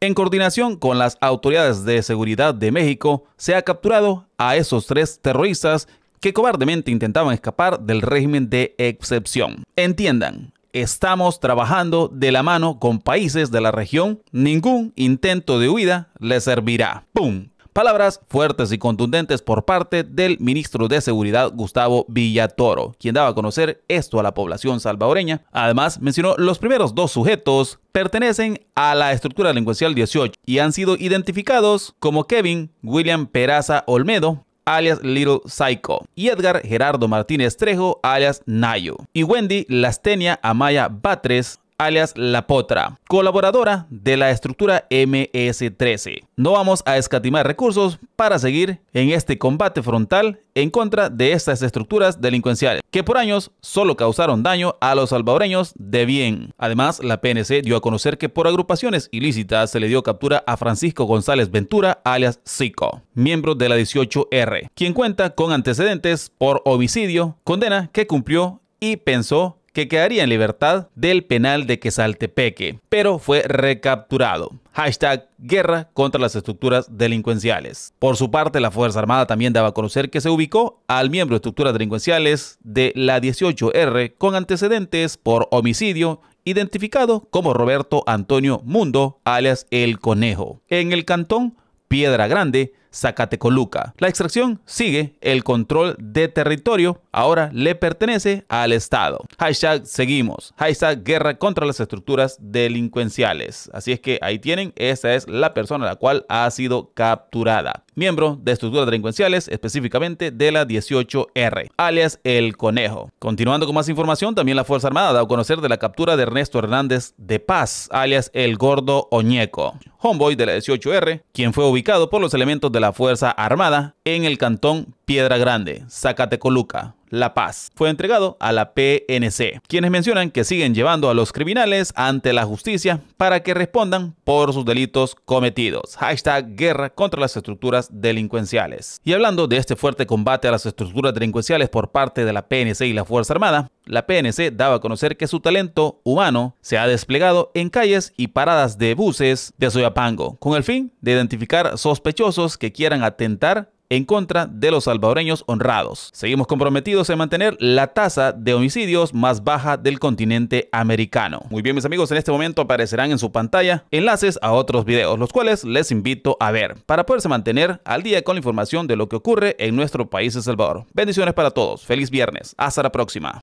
En coordinación con las autoridades de seguridad de México, se ha capturado a esos tres terroristas que cobardemente intentaban escapar del régimen de excepción. Entiendan, estamos trabajando de la mano con países de la región, ningún intento de huida les servirá. ¡Pum! Palabras fuertes y contundentes por parte del ministro de Seguridad Gustavo Villatoro, quien daba a conocer esto a la población salvadoreña. Además, mencionó los primeros dos sujetos pertenecen a la estructura delincuencial 18 y han sido identificados como Kevin William Peraza Olmedo, alias Little Psycho, y Edgar Gerardo Martínez Trejo, alias Nayo, y Wendy Lastenia Amaya Batres, alias La Potra, colaboradora de la estructura MS-13. No vamos a escatimar recursos para seguir en este combate frontal en contra de estas estructuras delincuenciales, que por años solo causaron daño a los salvadoreños de bien. Además, la PNC dio a conocer que por agrupaciones ilícitas se le dio captura a Francisco González Ventura, alias Zico, miembro de la 18R, quien cuenta con antecedentes por homicidio, condena que cumplió y pensó que quedaría en libertad del penal de Quesaltepeque, pero fue recapturado. Hashtag guerra contra las estructuras delincuenciales. Por su parte, la Fuerza Armada también daba a conocer que se ubicó al miembro de estructuras delincuenciales de la 18R con antecedentes por homicidio identificado como Roberto Antonio Mundo, alias El Conejo, en el cantón Piedra Grande, Zacatecoluca. La extracción sigue, el control de territorio ahora le pertenece al Estado. Hashtag seguimos. Hashtag guerra contra las estructuras delincuenciales. Así es que ahí tienen, esa es la persona la cual ha sido capturada. Miembro de estructuras delincuenciales, específicamente de la 18R, alias El Conejo. Continuando con más información, también la Fuerza Armada ha dado a conocer de la captura de Ernesto Hernández de Paz, alias El Gordo Oñeco, homeboy de la 18R, quien fue ubicado por los elementos de la Fuerza Armada en el cantón Piedra Grande, Zacatecoluca, La Paz. Fue entregado a la PNC, quienes mencionan que siguen llevando a los criminales ante la justicia para que respondan por sus delitos cometidos. Hashtag guerra contra las estructuras delincuenciales. Y hablando de este fuerte combate a las estructuras delincuenciales por parte de la PNC y la Fuerza Armada, la PNC daba a conocer que su talento humano se ha desplegado en calles y paradas de buses de Soyapango, con el fin de identificar sospechosos que quieran atentar en contra de los salvadoreños honrados. Seguimos comprometidos en mantener la tasa de homicidios más baja del continente americano. Muy bien mis amigos, en este momento aparecerán en su pantalla enlaces a otros videos, los cuales les invito a ver para poderse mantener al día con la información de lo que ocurre en nuestro país El Salvador. Bendiciones para todos, feliz viernes, hasta la próxima.